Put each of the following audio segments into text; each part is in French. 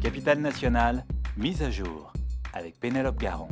capitale nationale, mise à jour avec Pénélope Garon.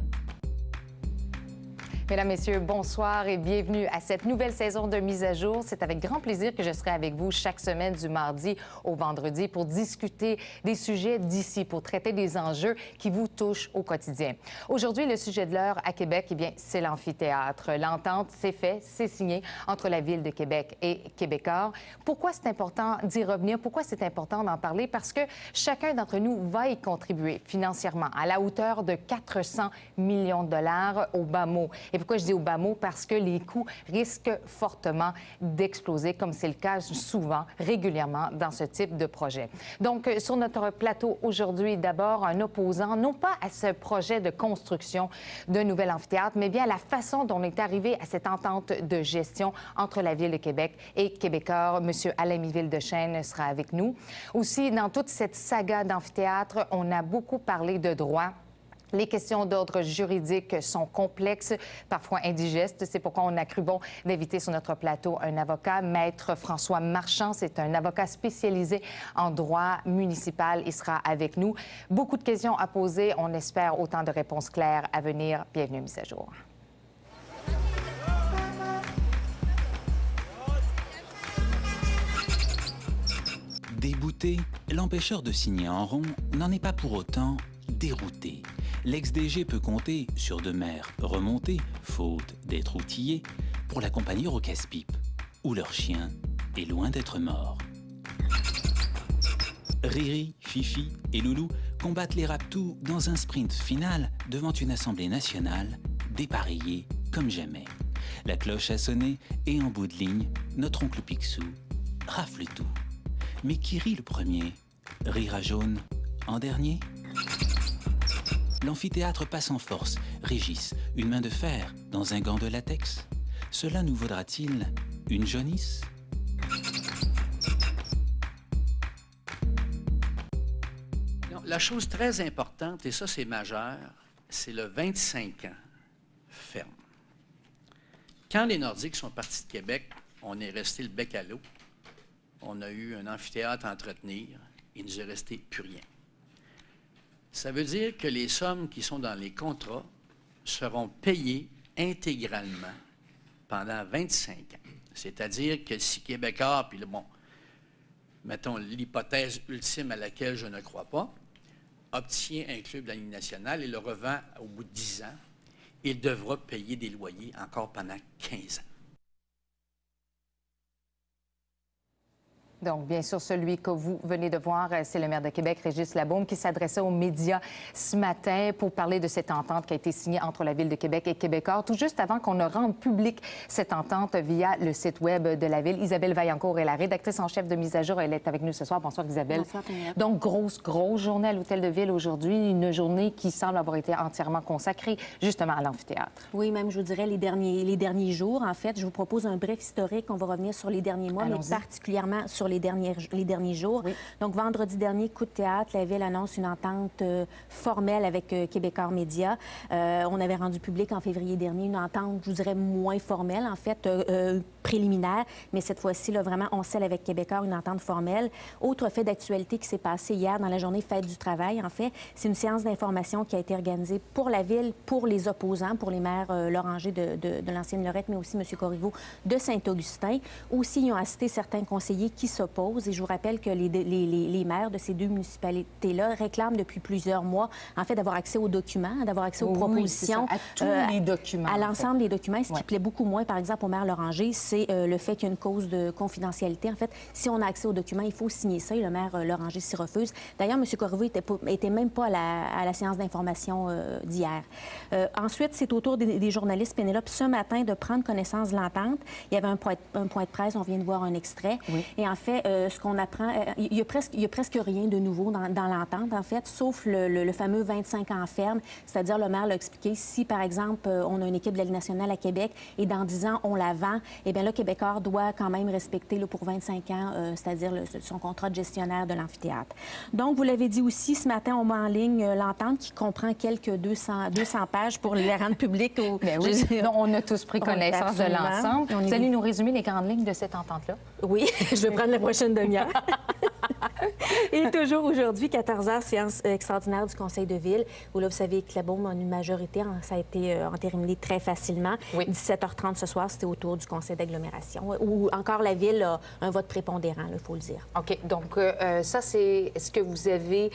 Mesdames, Messieurs, bonsoir et bienvenue à cette nouvelle saison de mise à jour. C'est avec grand plaisir que je serai avec vous chaque semaine du mardi au vendredi pour discuter des sujets d'ici, pour traiter des enjeux qui vous touchent au quotidien. Aujourd'hui, le sujet de l'heure à Québec, eh bien, c'est l'amphithéâtre. L'entente, s'est faite, c'est signé entre la Ville de Québec et Québécois. Pourquoi c'est important d'y revenir? Pourquoi c'est important d'en parler? Parce que chacun d'entre nous va y contribuer financièrement à la hauteur de 400 millions de dollars au bas mot. Eh pourquoi je dis au bas mot? Parce que les coûts risquent fortement d'exploser, comme c'est le cas souvent, régulièrement, dans ce type de projet. Donc, euh, sur notre plateau aujourd'hui, d'abord, un opposant, non pas à ce projet de construction d'un nouvel amphithéâtre, mais bien à la façon dont on est arrivé à cette entente de gestion entre la Ville de Québec et Québécois. M. Alain Miville de Chêne sera avec nous. Aussi, dans toute cette saga d'amphithéâtre, on a beaucoup parlé de droit les questions d'ordre juridique sont complexes, parfois indigestes. C'est pourquoi on a cru bon d'inviter sur notre plateau un avocat, Maître François Marchand. C'est un avocat spécialisé en droit municipal. Il sera avec nous. Beaucoup de questions à poser. On espère autant de réponses claires à venir. Bienvenue, mise à jour. Débouté, l'empêcheur de signer en rond n'en est pas pour autant dérouté l'ex-DG peut compter sur deux mères remontées, faute d'être outillées, pour l'accompagner au casse-pipe, où leur chien est loin d'être mort. Riri, Fifi et Loulou combattent les raptous dans un sprint final devant une assemblée nationale, dépareillée comme jamais. La cloche a sonné et en bout de ligne, notre oncle Picsou rafle tout. Mais qui rit le premier Rira jaune en dernier L'amphithéâtre passe en force. Régis, une main de fer dans un gant de latex. Cela nous vaudra-t-il une jaunisse La chose très importante, et ça c'est majeur, c'est le 25 ans ferme. Quand les Nordiques sont partis de Québec, on est resté le bec à l'eau. On a eu un amphithéâtre à entretenir. Il nous est resté plus rien. Ça veut dire que les sommes qui sont dans les contrats seront payées intégralement pendant 25 ans. C'est-à-dire que si Québécois, puis bon, mettons l'hypothèse ultime à laquelle je ne crois pas, obtient un club de la Ligue nationale et le revend au bout de 10 ans, il devra payer des loyers encore pendant 15 ans. Donc, bien sûr, celui que vous venez de voir, euh, c'est le maire de Québec, Régis Labaume, qui s'adressait aux médias ce matin pour parler de cette entente qui a été signée entre la Ville de Québec et Québécois, tout juste avant qu'on ne rende publique cette entente via le site Web de la Ville. Isabelle Vaillancourt est la rédactrice en chef de Mise à jour. Elle est avec nous ce soir. Bonsoir, Isabelle. Bonsoir, Donc, grosse, grosse journée à l'Hôtel de Ville aujourd'hui. Une journée qui semble avoir été entièrement consacrée justement à l'amphithéâtre. Oui, même, je vous dirais, les derniers, les derniers jours. En fait, je vous propose un bref historique. On va revenir sur les derniers mois, mais particulièrement sur les, derniers, les derniers jours. Donc, vendredi dernier, coup de théâtre, la Ville annonce une entente euh, formelle avec euh, Québécois Média. Euh, on avait rendu public en février dernier une entente, je vous dirais, moins formelle, en fait, euh, préliminaire, mais cette fois-ci, là, vraiment, on scelle avec Québécois une entente formelle. Autre fait d'actualité qui s'est passé hier dans la journée fête du travail, en fait, c'est une séance d'information qui a été organisée pour la Ville, pour les opposants, pour les maires l'Oranger de, de, de l'ancienne Lorette, mais aussi M. Corriveau de Saint-Augustin. Aussi, ils ont assisté certains conseillers qui sont et je vous rappelle que les, les, maires de ces deux municipalités-là réclament depuis plusieurs mois, en fait, d'avoir accès aux documents, d'avoir accès aux propositions. à tous les euh, documents. À l'ensemble des documents. Ce qui plaît beaucoup moins, par exemple, au maire Loranger, c'est euh, le fait qu'il y a une cause de confidentialité. En fait, si on a accès aux documents, il faut signer ça et le maire euh, s'y refuse. D'ailleurs, M. Corriveau était, même pas à la, séance d'information euh, d'hier. ensuite, c'est au tour des, journalistes Pénélope ce matin de prendre connaissance de l'entente. Il y avait un point, un point de presse, on vient de voir un extrait. Et en fait, euh, ce qu'on apprend, euh, il n'y a, presque, y a presque rien de nouveau dans, l'entente, en fait, sauf le, fameux 25 ans ferme, c'est-à-dire le maire l'a expliqué, si, par exemple, euh, on a une équipe de la Ligue nationale à Québec et dans 10 ans, on la vend, eh bien, le Québécois doit quand même respecter le pour 25 ans, c'est-à-dire son contrat de gestionnaire de l'amphithéâtre. Donc, vous l'avez dit aussi, ce matin, on met en ligne l'entente qui comprend quelques 200, 200 pages pour les rendre publiques. Ben oui. on a tous pris connaissance de l'ensemble. Vous allez nous résumer les grandes lignes de cette entente-là? Oui, je vais prendre la prochaine demi-heure. Et toujours aujourd'hui, 14h, séance euh, extraordinaire du Conseil de ville, où là, vous savez que la bombe en une majorité, ça a été euh, entériné très facilement. 17h30 ce soir, c'était autour du Conseil d'agglomération, euh, où encore la ville a un vote prépondérant, il faut le dire. OK. Donc, ça, c'est ce que vous avez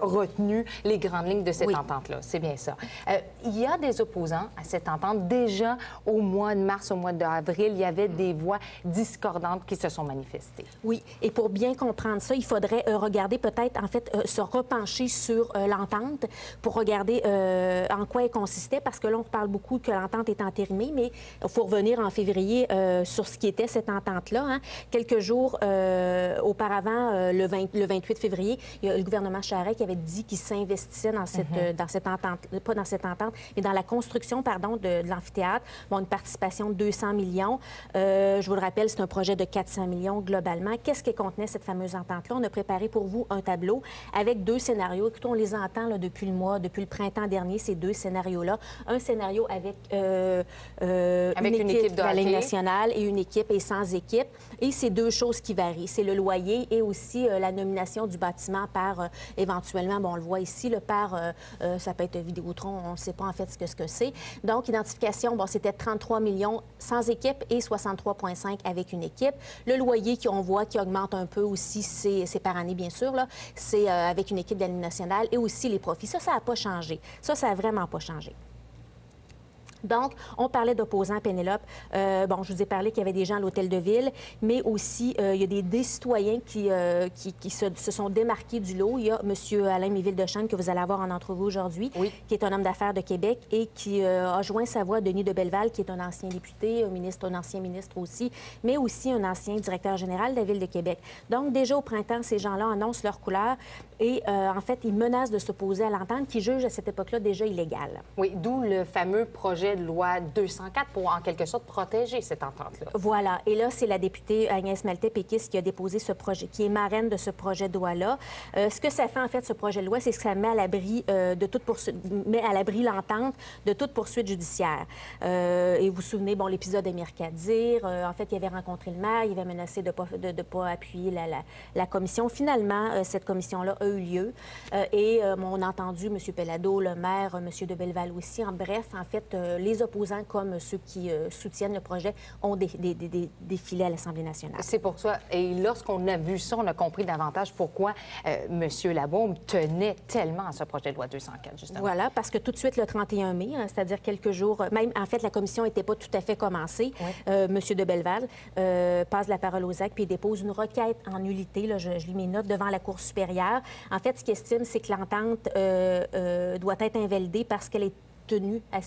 retenu, les grandes lignes de cette entente-là. C'est bien ça. il y a des opposants à cette entente. Déjà, au mois de mars, au mois d'avril, il y avait mm. des voix discordantes qui se sont manifestées. Oui. Et pour bien comprendre il faudrait euh, regarder peut-être, en fait, euh, se repencher sur euh, l'entente pour regarder en quoi elle consistait, parce que là, on parle beaucoup que l'entente est entérimée, mais il faut revenir en février sur ce qui était cette entente-là. Hein. Quelques jours auparavant, le, 28 février, le gouvernement Charest qui avait dit qu'il s'investissait dans cette, mhm. dans cette entente, pas dans cette entente, mais dans la construction, pardon, de, l'amphithéâtre. Bon, une participation de 200 millions. je vous le rappelle, c'est un projet de 400 millions globalement. Qu'est-ce qui contenait cette fameuse entente? On a préparé pour vous un tableau avec deux scénarios. Écoutez, on les entend depuis le mois, depuis le printemps dernier, ces deux scénarios-là. Un scénario avec, euh, euh, une, équipe, de la nationale et une équipe et sans équipe. Et c'est deux choses qui varient. C'est le loyer et aussi euh, la nomination du bâtiment par, éventuellement, bon, on le voit ici, le par, ça peut être Vidéotron, on ne sait pas en fait ce que c'est. Ce que c'est. Donc, identification, bon, c'était 33 millions sans équipe et 63,5 avec une équipe. Le loyer, qui on voit, qui augmente un peu aussi c'est par année, bien sûr, c'est euh, avec une équipe d'année nationale et aussi les profits. Ça, ça n'a pas changé. Ça, ça n'a vraiment pas changé. Donc, on parlait d'opposants, Pénélope. Euh, bon, je vous ai parlé qu'il y avait des gens à l'hôtel de ville, mais aussi, euh, il y a des, citoyens euh, qui, qui, se, sont démarqués du lot. Il y a M. Alain Méville de que vous allez avoir en entrevue aujourd'hui, qui est un homme d'affaires de Québec et qui a joint sa voix à Denis de Belleval, qui est un ancien député, un ministre, un ancien ministre aussi, mais aussi un ancien directeur général de la Ville de Québec. Donc, déjà au printemps, ces gens-là annoncent leur couleur et, en fait, ils menacent de s'opposer à l'entente qui juge à cette époque-là déjà illégale. Oui, d'où le fameux projet de loi 204 pour, en quelque sorte, protéger cette entente-là. Voilà. Et là, c'est la députée Agnès malte qui a déposé ce projet, qui est marraine de ce projet de loi-là. Euh, ce que ça fait, en fait, ce projet de loi, c'est que ça met à l'abri euh, de toute poursuite, met à l'abri l'entente de toute poursuite judiciaire. Euh, et vous vous souvenez, bon, l'épisode des Kadir, en fait, il avait rencontré le maire, il avait menacé de ne pas, de, pas, appuyer la, la, la commission. Finalement, cette commission-là a eu lieu. et on a entendu M. Pellado, le maire, M. de Belleval aussi. En bref, en fait, euh, les opposants comme ceux qui euh, soutiennent le projet ont des, filets à l'Assemblée nationale. C'est pour ça. Et lorsqu'on a vu ça, on a compris davantage pourquoi euh, M. Labaume tenait tellement à ce projet de loi 204, justement. Voilà, parce que tout de suite, le 31 mai, hein, c'est-à-dire quelques jours, même en fait, la commission n'était pas tout à fait commencée. M. Monsieur de Belleval passe la parole aux actes puis dépose une requête en nullité, là, je, lui mets mes notes, devant la Cour supérieure. En fait, ce qu'il estime, c'est que l'entente doit être invalidée parce qu'elle est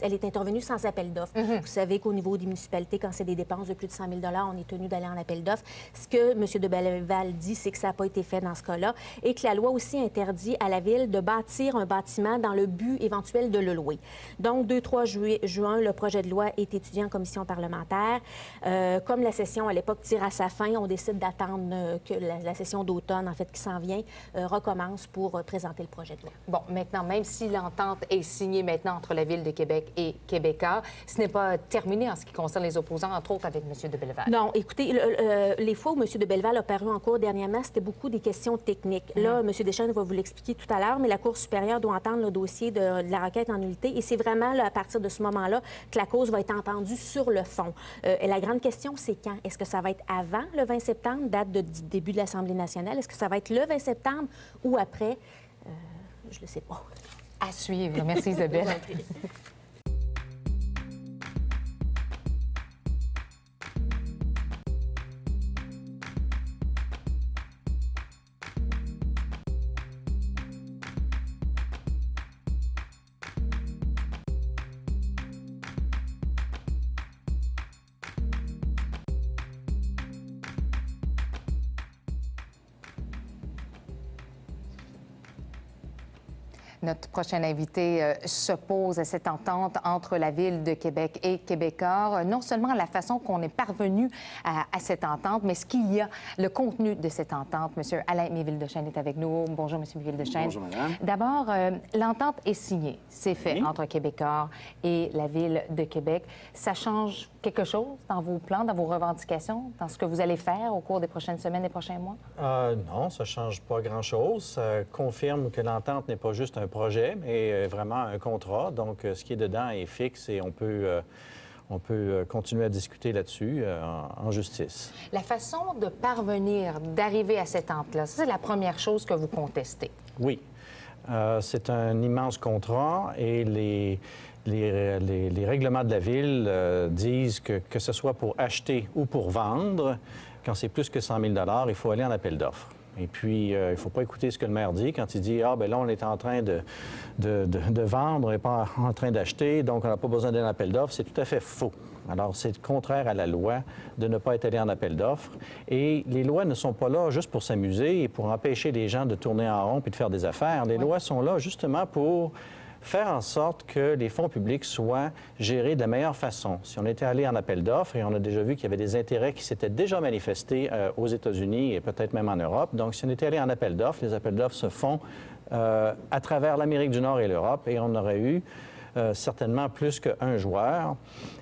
elle est intervenue sans appel d'offres. Mhm. Vous savez qu'au niveau des municipalités, quand c'est des dépenses de plus de 100 000 on est tenu d'aller en appel d'offres. Ce que M. de Belleval dit, c'est que ça n'a pas été fait dans ce cas-là et que la loi aussi interdit à la Ville de bâtir un bâtiment dans le but éventuel de le louer. Donc, 2-3 juin, le projet de loi est étudié en commission parlementaire. Euh, comme la session à l'époque tire à sa fin, on décide d'attendre euh, que la, session d'automne, en fait, qui s'en vient, euh, recommence pour présenter le projet de loi. Bon, maintenant, même si l'entente est signée maintenant entre la Ville de Québec et Québécois. Ce n'est pas terminé en ce qui concerne les opposants, entre autres avec M. de Belleval. Non, écoutez, euh, les fois où M. de Belleval a paru en cours dernièrement, c'était beaucoup des questions techniques. Là, mm. M. Deschênes va vous l'expliquer tout à l'heure, mais la Cour supérieure doit entendre le dossier de, la requête en nullité et c'est vraiment à partir de ce moment-là que la cause va être entendue sur le fond. Euh, et la grande question, c'est quand? Est-ce que ça va être avant le 20 septembre, date de, début de l'Assemblée nationale? Est-ce que ça va être le 20 septembre ou après? Euh, je ne le sais pas à suivre. Merci Isabelle. Notre prochain invité euh, s'oppose à cette entente entre la Ville de Québec et Québécois. Euh, non seulement la façon qu'on est parvenu à, cette entente, mais ce qu'il y a, le contenu de cette entente. Monsieur Alain de Chêne est avec nous. Bonjour, Monsieur de de Bonjour, Madame. D'abord, euh, l'entente est signée. C'est fait entre Québécois et la Ville de Québec. Ça change quelque chose dans vos plans, dans vos revendications, dans ce que vous allez faire au cours des prochaines semaines des prochains mois? non, ça change pas grand-chose. Ça confirme que l'entente n'est pas juste un projet, mais euh, vraiment un contrat. Donc, euh, ce qui est dedans est fixe et on peut euh, on peut continuer à discuter là-dessus en justice. La façon de parvenir, d'arriver à cette entente-là, c'est la première chose que vous contestez. Oui. c'est un immense contrat et les, les, règlements de la ville disent que, que ce soit pour acheter ou pour vendre, quand c'est plus que 100 000 il faut aller en appel d'offres. Et puis, euh, il ne faut pas écouter ce que le maire dit quand il dit Ah, ben là, on est en train de, de, de, vendre, et pas en train d'acheter, donc on n'a pas besoin d'un appel d'offres. C'est tout à fait faux. Alors, c'est contraire à la loi de ne pas être allé en appel d'offres. Et les lois ne sont pas là juste pour s'amuser et pour empêcher les gens de tourner en rond et de faire des affaires. Les lois sont là justement pour faire en sorte que les fonds publics soient gérés de la meilleure façon. Si on était allé en appel d'offres, et on a déjà vu qu'il y avait des intérêts qui s'étaient déjà manifestés euh, aux États-Unis et peut-être même en Europe, donc si on était allé en appel d'offres, les appels d'offres se font euh, à travers l'Amérique du Nord et l'Europe, et on aurait eu euh, certainement plus qu'un joueur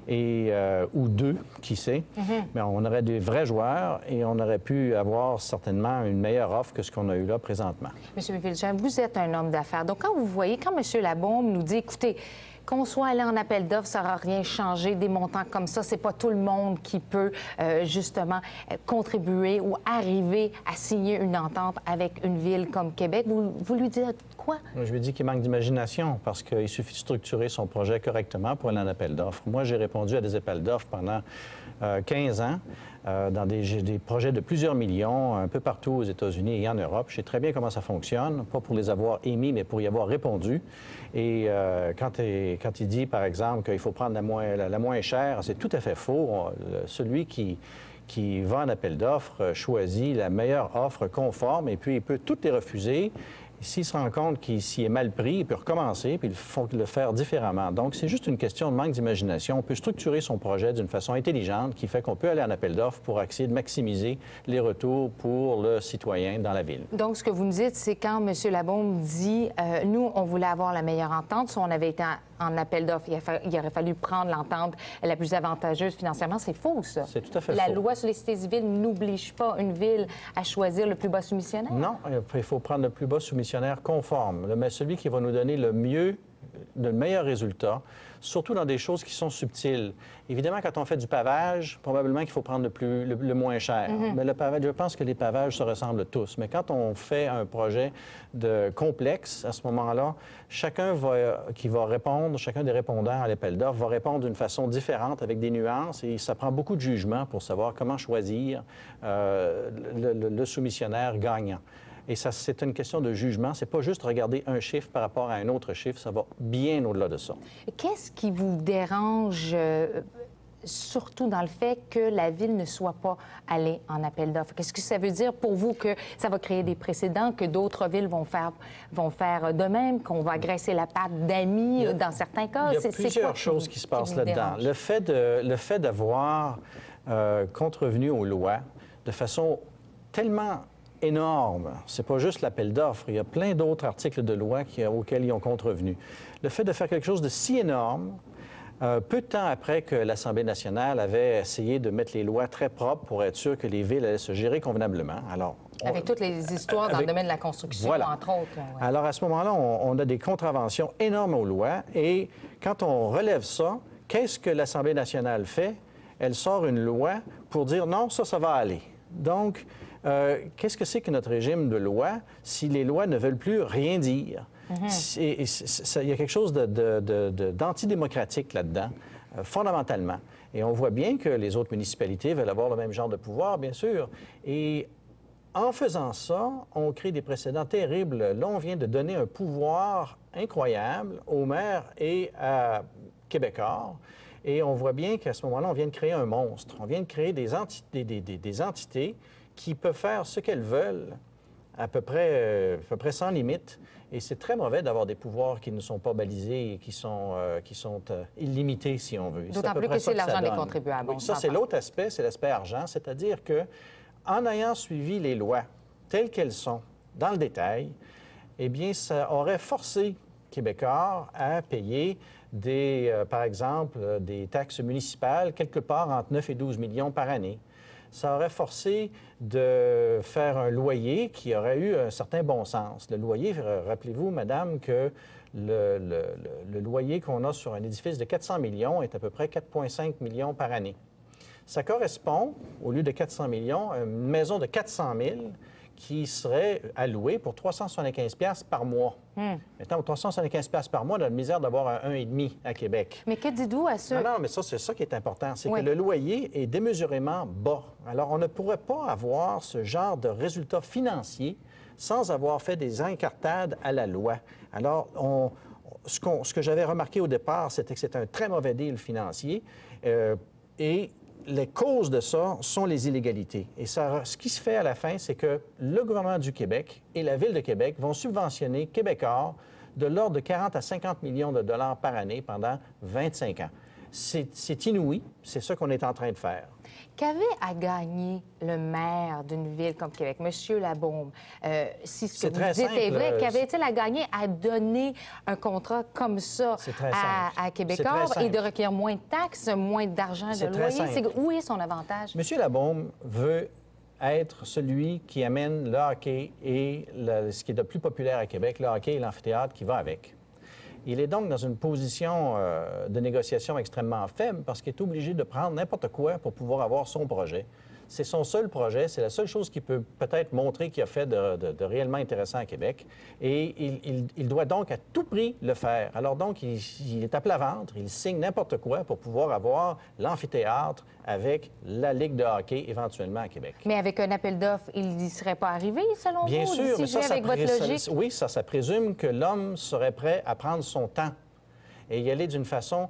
et, euh, ou deux, qui sait. Mhm. Mais on aurait des vrais joueurs et on aurait pu avoir certainement une meilleure offre que ce qu'on a eu là présentement. Monsieur jean vous êtes un homme d'affaires. Donc, quand vous voyez, quand M. Labombe nous dit, écoutez, qu'on soit allé en appel d'offres, ça n'aura rien changé. Des montants comme ça, c'est pas tout le monde qui peut euh, justement euh, contribuer ou arriver à signer une entente avec une ville comme Québec. Vous, vous lui dites quoi? Je lui dis qu'il manque d'imagination parce qu'il suffit de structurer son projet correctement pour aller en appel d'offres. Moi, j'ai répondu à des appels d'offres pendant 15 euh, ans. Euh, dans des, projets de plusieurs millions un peu partout aux États-Unis et en Europe. Je sais très bien comment ça fonctionne, pas pour les avoir émis, mais pour y avoir répondu. Et euh, quand, il, dit, par exemple, qu'il faut prendre la moins, chère, c'est tout à fait faux. celui qui vend un appel d'offres euh, choisit la meilleure offre conforme et puis il peut toutes les refuser s'il se rend compte qu'il s'y est mal pris, il peut recommencer, puis il faut le faire différemment. Donc, c'est juste une question de manque d'imagination. On peut structurer son projet d'une façon intelligente qui fait qu'on peut aller en appel d'offres pour accéder, de maximiser les retours pour le citoyen dans la ville. Donc, ce que vous nous dites, c'est quand M. Labombe dit euh, Nous, on voulait avoir la meilleure entente, soit on avait été en appel d'offres. Il, aurait fallu prendre l'entente la plus avantageuse financièrement. C'est faux, ça. C'est tout à fait la faux. La loi sur les cités civiles n'oblige pas une ville à choisir le plus bas soumissionnaire. Non, il faut prendre le plus bas soumissionnaire conforme, mais celui qui va nous donner le mieux, le meilleur résultat surtout dans des choses qui sont subtiles. Évidemment, quand on fait du pavage, probablement qu'il faut prendre le, moins cher. Mhm. Mais le pavage, je pense que les pavages se ressemblent tous. Mais quand on fait un projet de complexe, à ce moment-là, chacun qui va répondre, chacun des répondants à l'appel d'offres va répondre d'une façon différente, avec des nuances, et ça prend beaucoup de jugement pour savoir comment choisir euh, le soumissionnaire gagnant. Et ça, c'est une question de jugement. C'est pas juste regarder un chiffre par rapport à un autre chiffre. Ça va bien au-delà de ça. Qu'est-ce qui vous dérange euh, surtout dans le fait que la ville ne soit pas allée en appel d'offres. Qu'est-ce que ça veut dire pour vous que ça va créer des précédents, que d'autres villes vont faire, vont faire de même, qu'on va graisser la patte d'amis euh, dans certains cas? Il y a plusieurs choses qui, se passent là-dedans. Le fait, de, le fait d'avoir euh, contrevenu aux lois de façon tellement énorme. C'est pas juste l'appel d'offres. Il y a plein d'autres articles de loi qui, auxquels ils ont contrevenu. Le fait de faire quelque chose de si énorme, euh, peu de temps après que l'Assemblée nationale avait essayé de mettre les lois très propres pour être sûr que les villes allaient se gérer convenablement. Alors, Avec toutes les histoires dans le domaine de la construction, entre autres. Alors, à ce moment-là, on, on, a des contraventions énormes aux lois. Et quand on relève ça, qu'est-ce que l'Assemblée nationale fait? Elle sort une loi pour dire non, ça, ça va aller. Donc, euh, qu'est-ce que c'est que notre régime de loi si les lois ne veulent plus rien dire? Mhm. Il y a quelque chose d'antidémocratique là-dedans, euh, fondamentalement. Et on voit bien que les autres municipalités veulent avoir le même genre de pouvoir, bien sûr. Et en faisant ça, on crée des précédents terribles. Là, on vient de donner un pouvoir incroyable aux maires et à Québécois. Et on voit bien qu'à ce moment-là, on vient de créer un monstre. On vient de créer des entités qui peuvent faire ce qu'elles veulent à peu près, euh, peu près sans limite. Et c'est très mauvais d'avoir des pouvoirs qui ne sont pas balisés et qui sont, euh, qui sont euh, illimités, si on veut. D'autant plus que c'est l'argent des contribuables. ça, c'est l'autre aspect, c'est l'aspect argent, c'est-à-dire que en ayant suivi les lois telles qu'elles sont, dans le détail, eh bien, ça aurait forcé Québécois à payer des, par exemple, des taxes municipales quelque part entre 9 et 12 millions par année ça aurait forcé de faire un loyer qui aurait eu un certain bon sens. Le loyer, rappelez-vous, madame, que le, loyer qu'on a sur un édifice de 400 millions est à peu près 4,5 millions par année. Ça correspond, au lieu de 400 millions, à une maison de 400 000 qui serait alloué pour 375 par mois. Hmm. Maintenant, 375 par mois, on a la misère d'avoir un 1,5 à Québec. Mais que dites-vous à ceux... Non, non, mais ça, c'est ça qui est important, c'est que le loyer est démesurément bas. Alors, on ne pourrait pas avoir ce genre de résultat financier sans avoir fait des incartades à la loi. Alors, on, ce, ce, que j'avais remarqué au départ, c'était que c'était un très mauvais deal financier. Euh, et les causes de ça sont les illégalités. Et ce qui se fait à la fin, c'est que le gouvernement du Québec et la Ville de Québec vont subventionner Québécois de l'ordre de 40 à 50 millions de dollars par année pendant 25 ans. C'est inouï. C'est ça qu'on est en train de faire. Qu'avait à gagner le maire d'une ville comme Québec, M. Labaume? Euh, si ce que vous dites est vrai, euh, qu'avait-il à gagner à donner un contrat comme ça à, à Québécois et de requérir moins de taxes, moins d'argent de loyer? Où est son avantage? M. Labaume veut être celui qui amène le hockey et ce qui est le plus populaire à Québec, le hockey et l'amphithéâtre qui va avec. Il est donc dans une position euh, de négociation extrêmement faible parce qu'il est obligé de prendre n'importe quoi pour pouvoir avoir son projet. C'est son seul projet. C'est la seule chose qui peut peut-être montrer qu'il a fait de, réellement intéressant à Québec. Et il, doit donc à tout prix le faire. Alors donc, il, est à plat ventre. Il signe n'importe quoi pour pouvoir avoir l'amphithéâtre avec la Ligue de hockey éventuellement à Québec. Mais avec un appel d'offres, il n'y serait pas arrivé, selon vous? Bien sûr, avec votre logique? oui, ça, ça présume que l'homme serait prêt à prendre son temps et y aller d'une façon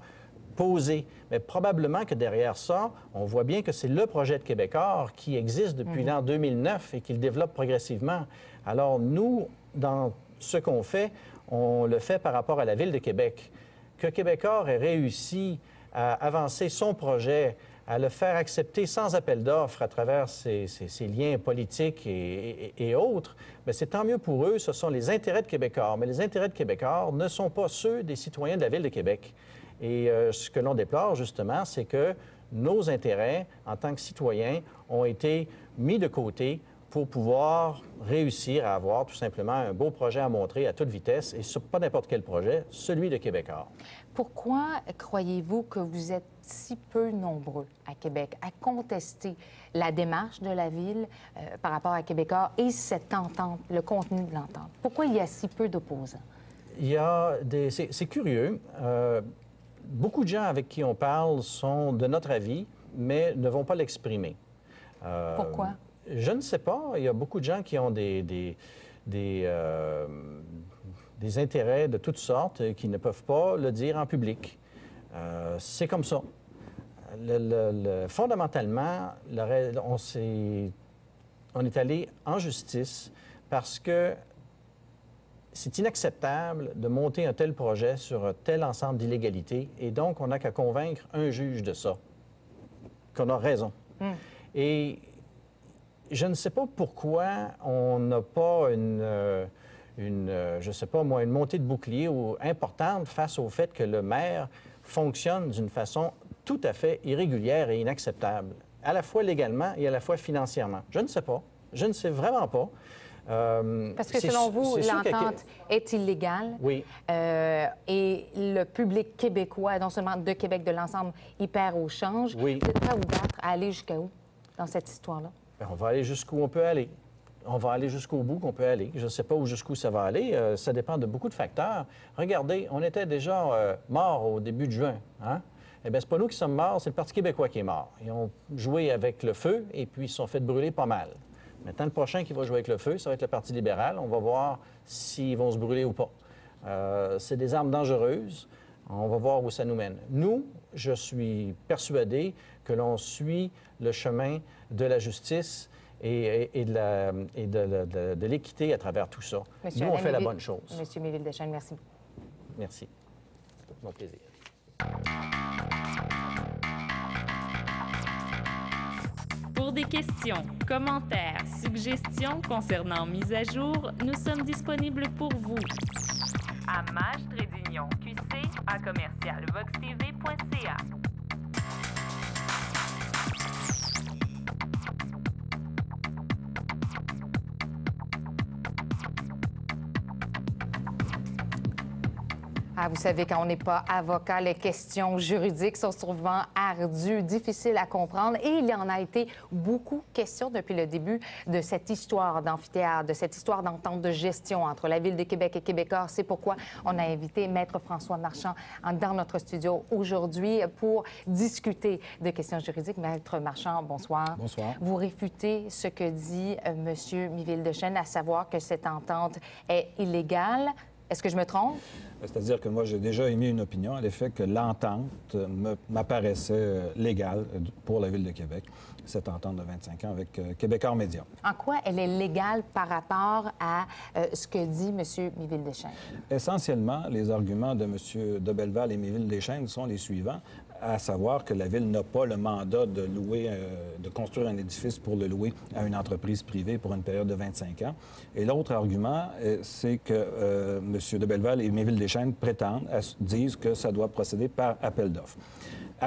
mais probablement que derrière ça, on voit bien que c'est le projet de Québecor qui existe depuis mhm. l'an 2009 et qu'il développe progressivement. Alors nous, dans ce qu'on fait, on le fait par rapport à la ville de Québec. Que Québecor ait réussi à avancer son projet, à le faire accepter sans appel d'offres à travers ses, liens politiques et, autres, ben, c'est tant mieux pour eux. Ce sont les intérêts de Québecor, Mais les intérêts de Québecor ne sont pas ceux des citoyens de la ville de Québec. Et euh, ce que l'on déplore, justement, c'est que nos intérêts en tant que citoyens ont été mis de côté pour pouvoir réussir à avoir tout simplement un beau projet à montrer à toute vitesse, et sur, pas n'importe quel projet, celui de Or. Pourquoi croyez-vous que vous êtes si peu nombreux à Québec à contester la démarche de la ville euh, par rapport à Or et cette entente, le contenu de l'entente? Pourquoi il y a si peu d'opposants? Il y a des... C'est curieux. Euh, beaucoup de gens avec qui on parle sont de notre avis, mais ne vont pas l'exprimer. Euh, Pourquoi? Je ne sais pas. Il y a beaucoup de gens qui ont des, des, des, euh, intérêts de toutes sortes qui ne peuvent pas le dire en public. Euh, c'est comme ça. Le, le, fondamentalement, on, on est allé en justice parce que c'est inacceptable de monter un tel projet sur un tel ensemble d'illégalités, et donc on n'a qu'à convaincre un juge de ça, qu'on a raison. Hmm. Et je ne sais pas pourquoi on n'a pas une, euh, une, euh, je sais pas moi, une montée de bouclier importante face au fait que le maire fonctionne d'une façon tout à fait irrégulière et inacceptable, à la fois légalement et à la fois financièrement. Je ne sais pas. Je ne sais vraiment pas. Euh, Parce que selon vous, l'entente est illégale. Oui. Euh, et le public québécois, non seulement de Québec, de l'ensemble, hyper perd au change. Oui. Vous êtes prêt à aller jusqu'à où dans cette histoire-là? Ben, on va aller jusqu'où on peut aller. On va aller jusqu'au bout qu'on peut aller. Je ne sais pas jusqu'où ça va aller. Euh, ça dépend de beaucoup de facteurs. Regardez, on était déjà morts au début de juin. Hein? Eh c'est pas nous qui sommes morts, c'est le Parti québécois qui est mort. Ils ont joué avec le feu et puis ils se sont fait brûler pas mal. Maintenant, le prochain qui va jouer avec le feu, ça va être le Parti libéral. On va voir s'ils vont se brûler ou pas. Euh, c'est des armes dangereuses. On va voir où ça nous mène. Nous, je suis persuadé que l'on suit le chemin de la justice et, et de l'équité à travers tout ça. nous, on fait la bonne chose. Monsieur Méville-Deschênes, merci Merci. Mon plaisir. Pour des questions, commentaires, suggestions concernant mise à jour, nous sommes disponibles pour vous Vous savez, quand on n'est pas avocat, les questions juridiques sont souvent ardues, difficiles à comprendre. Et il y en a été beaucoup question depuis le début de cette histoire d'amphithéâtre, de cette histoire d'entente de gestion entre la Ville de Québec et Québécois. C'est pourquoi on a invité Maître François Marchand dans notre studio aujourd'hui pour discuter de questions juridiques. Maître Marchand, bonsoir. Bonsoir. Vous réfutez ce que dit euh, M. Miville-Dechaine, à savoir que cette entente est illégale. Est-ce que je me trompe? C'est-à-dire que moi, j'ai déjà émis une opinion à l'effet que l'entente m'apparaissait euh, légale euh, pour la Ville de Québec, cette entente de 25 ans avec Québec euh, Québécois Média. En quoi elle est légale par rapport à ce que dit M. Miville-Deschênes? Essentiellement, les arguments de M. Belleval et Miville-Deschênes sont les suivants à savoir que la Ville n'a pas le mandat de louer, euh, de construire un édifice pour le louer à une entreprise privée pour une période de 25 ans. Et l'autre argument, euh, c'est que euh, M. de Belleval et Méville Deschênes prétendent, disent que ça doit procéder par appel d'offres.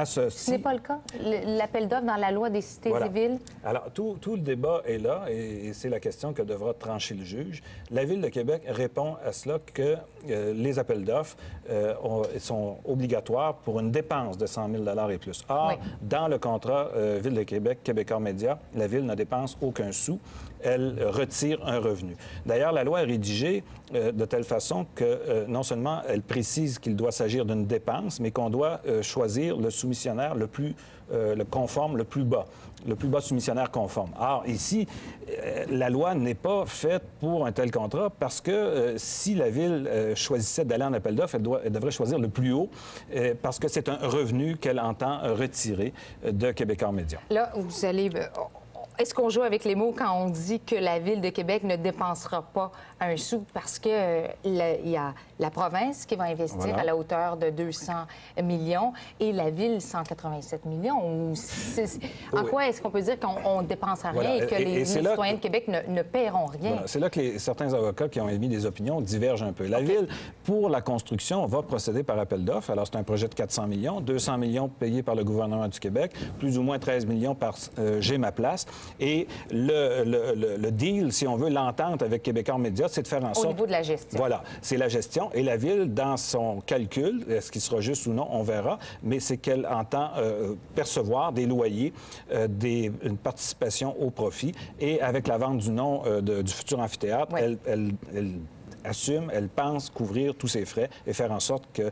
Ce n'est pas le cas. L'appel d'offres dans la loi des cités et et villes. Alors, tout, le débat est là et, c'est la question que devra trancher le juge. La Ville de Québec répond à cela que euh, les appels d'offres euh, sont obligatoires pour une dépense de 100 000 et plus. Or, dans le contrat euh, Ville de Québec, Québécois Média, la Ville ne dépense aucun sou elle retire un revenu. D'ailleurs, la loi est rédigée euh, de telle façon que euh, non seulement elle précise qu'il doit s'agir d'une dépense, mais qu'on doit euh, choisir le soumissionnaire le plus le conforme, le plus bas, le plus bas soumissionnaire conforme. Alors ici, la loi n'est pas faite pour un tel contrat parce que si la ville choisissait d'aller en appel d'offres, elle, devrait choisir le plus haut parce que c'est un revenu qu'elle entend retirer de Québécois Média. Là, vous allez est-ce qu'on joue avec les mots quand on dit que la Ville de Québec ne dépensera pas un sou parce que euh, il y a la province qui va investir à la hauteur de 200 millions et la ville 187 millions. en quoi est-ce qu'on peut dire qu'on dépense à rien et que les, citoyens de Québec ne, paieront rien? C'est là que certains avocats qui ont émis des opinions divergent un peu. La ville, pour la construction, va procéder par appel d'offres. Alors, c'est un projet de 400 millions, 200 millions payés par le gouvernement du Québec, plus ou moins 13 millions par euh, J'ai ma place. Et le, deal, si on veut, l'entente avec Québécois Média, c'est de faire en sorte... Au niveau de la gestion. Voilà, c'est la gestion. Et la Ville, dans son calcul, est-ce qu'il sera juste ou non, on verra, mais c'est qu'elle entend euh, percevoir des loyers, euh, des... une participation au profit. Et avec la vente du nom euh, du futur amphithéâtre, elle assume, elle pense couvrir tous ses frais et faire en sorte que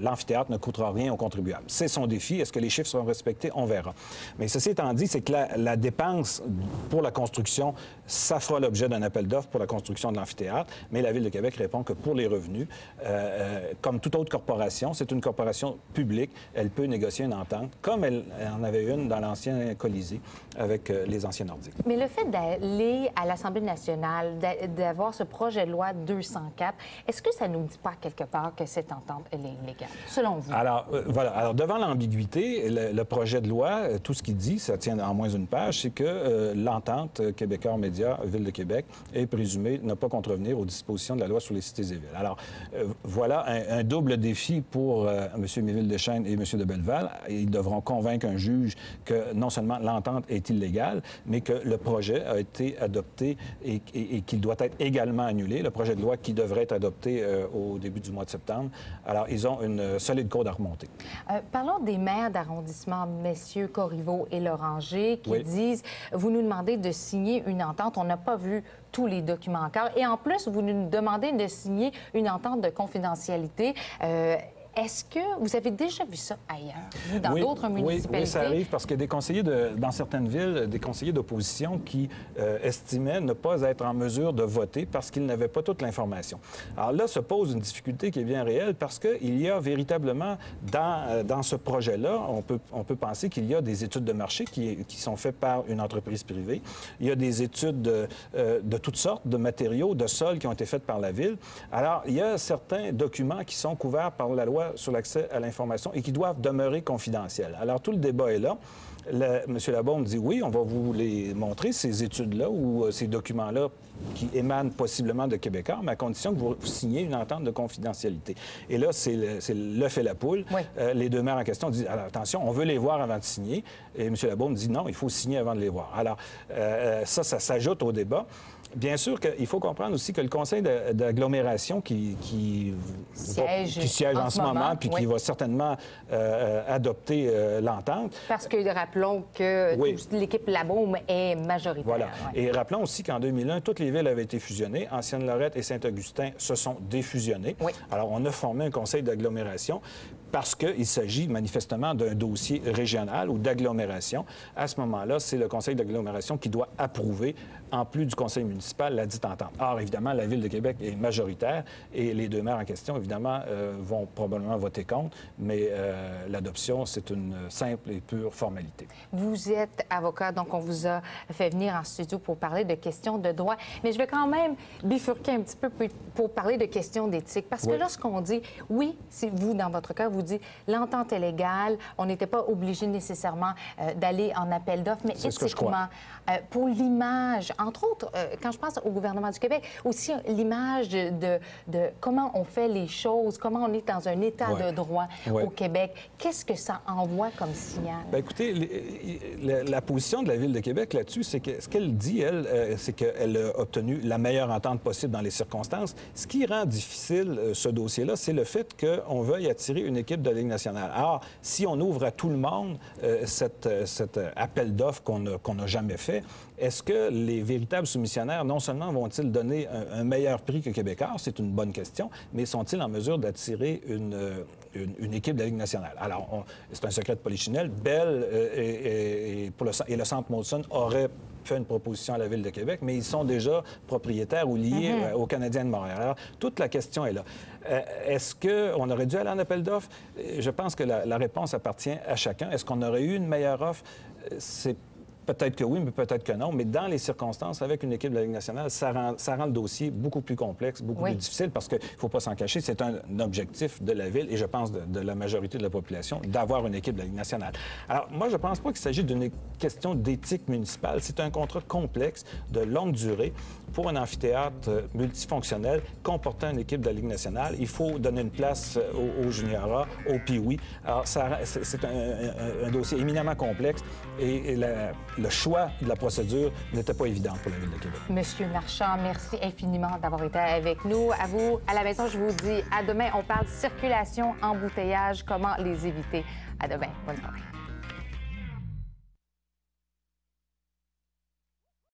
l'amphithéâtre ne coûtera rien aux contribuables. C'est son défi. Est-ce que les chiffres seront respectés? On verra. Mais ceci étant dit, c'est que la, dépense pour la construction, ça fera l'objet d'un appel d'offres pour la construction de l'amphithéâtre, mais la Ville de Québec répond que pour les revenus, euh, euh, comme toute autre corporation, c'est une corporation publique, elle peut négocier une entente, comme elle en avait une dans l'ancien Colisée avec euh, les anciens nordiques. Mais le fait d'aller à l'Assemblée nationale, d'avoir ce projet loi 204. Est-ce que ça ne nous dit pas quelque part que cette entente, est illégale, selon vous? Alors, euh, voilà. Alors, devant l'ambiguïté, le, projet de loi, euh, tout ce qu'il dit, ça tient en moins d'une page, c'est que euh, l'entente québécois Média Ville de Québec est présumée ne pas contrevenir aux dispositions de la loi sur les cités et villes. Alors, voilà un, double défi pour M. Méville-Deschênes et M. de Belleval. Ils devront convaincre un juge que non seulement l'entente est illégale, mais que le projet a été adopté et qu'il doit être également annulé le projet de loi qui devrait être adopté euh, au début du mois de septembre. Alors, ils ont une euh, solide côte à remonter. Euh, parlons des maires d'arrondissement, messieurs Corriveau et Loranger, qui disent, vous nous demandez de signer une entente, on n'a pas vu tous les documents encore, et en plus, vous nous demandez de signer une entente de confidentialité. Est-ce que vous avez déjà vu ça ailleurs, dans d'autres municipalités? Oui, ça arrive parce que des conseillers dans certaines villes, des conseillers d'opposition qui euh, estimaient ne pas être en mesure de voter parce qu'ils n'avaient pas toute l'information. Alors là se pose une difficulté qui est bien réelle parce qu'il y a véritablement dans, euh, dans ce projet-là, on peut, on peut penser qu'il y a des études de marché qui, qui, sont faites par une entreprise privée. Il y a des études de, euh, de toutes sortes, de matériaux, de sols qui ont été faites par la ville. Alors, il y a certains documents qui sont couverts par la loi sur l'accès à l'information et qui doivent demeurer confidentiels. Alors, tout le débat est là. Le, M. Labonde dit oui, on va vous les montrer, ces études-là ou euh, ces documents-là qui émanent possiblement de Québécois, mais à condition que vous signiez une entente de confidentialité. Et là, c'est le et la poule. Euh, les deux maires en question disent attention, on veut les voir avant de signer. Et M. Labonde dit non, il faut signer avant de les voir. Alors, euh, ça, ça s'ajoute au débat. Bien sûr qu'il faut comprendre aussi que le conseil d'agglomération qui, siège, en, ce moment, puis qui va certainement euh, adopter euh, l'entente. Parce que rappelons que l'équipe Labaume est majoritaire. Voilà. Et rappelons aussi qu'en 2001, toutes les villes avaient été fusionnées. Ancienne-Lorette et Saint-Augustin se sont défusionnées. Alors, on a formé un conseil d'agglomération parce qu'il s'agit manifestement d'un dossier régional ou d'agglomération. À ce moment-là, c'est le conseil d'agglomération qui doit approuver en plus du conseil municipal, la dite entente. Or, évidemment, la Ville de Québec est majoritaire et les deux maires en question, évidemment, euh, vont probablement voter contre, mais euh, l'adoption, c'est une simple et pure formalité. Vous êtes avocat, donc on vous a fait venir en studio pour parler de questions de droit, mais je vais quand même bifurquer un petit peu pour parler de questions d'éthique, parce que lorsqu'on dit, oui, c'est vous, dans votre cas, vous dites, l'entente est légale, on n'était pas obligé nécessairement euh, d'aller en appel d'offres, mais éthiquement, pour l'image entre autres, euh, quand je pense au gouvernement du Québec, aussi l'image de, de, comment on fait les choses, comment on est dans un état de droit au Québec. Qu'est-ce que ça envoie comme signal? Ben, écoutez, la, position de la Ville de Québec là-dessus, c'est que ce qu'elle dit, elle, euh, c'est qu'elle a obtenu la meilleure entente possible dans les circonstances. Ce qui rend difficile euh, ce dossier-là, c'est le fait qu'on veuille attirer une équipe de Ligue nationale. Alors, si on ouvre à tout le monde cet, appel d'offres qu'on n'a jamais fait, est-ce que les véritables soumissionnaires, non seulement vont-ils donner un, meilleur prix que Québécois, c'est une bonne question, mais sont-ils en mesure d'attirer une, euh, équipe de la Ligue nationale? Alors, c'est un secret de Polichinelle. Bell euh, et, le, Centre Molson auraient fait une proposition à la Ville de Québec, mais ils sont déjà propriétaires ou liés mhm. euh, aux Canadiens de Montréal. toute la question est là. Est-ce qu'on aurait dû aller en appel d'offres? Je pense que la, réponse appartient à chacun. Est-ce qu'on aurait eu une meilleure offre? C'est Peut-être que oui, mais peut-être que non. Mais dans les circonstances, avec une équipe de la Ligue nationale, ça rend, ça rend le dossier beaucoup plus complexe, beaucoup plus difficile, parce qu'il ne faut pas s'en cacher, c'est un objectif de la ville et je pense de, la majorité de la population d'avoir une équipe de la Ligue nationale. Alors, moi, je ne pense pas qu'il s'agit d'une question d'éthique municipale. C'est un contrat complexe, de longue durée, pour un amphithéâtre euh, multifonctionnel comportant une équipe de la Ligue nationale. Il faut donner une place euh, aux, Juniora, juniors, aux piwi. Alors, c'est un, dossier éminemment complexe et la le choix de la procédure n'était pas évident pour la Ville de Québec. Monsieur Marchand, merci infiniment d'avoir été avec nous. À vous, à la maison, je vous dis à demain. On parle de circulation, embouteillage, comment les éviter. À demain. Bonne soirée.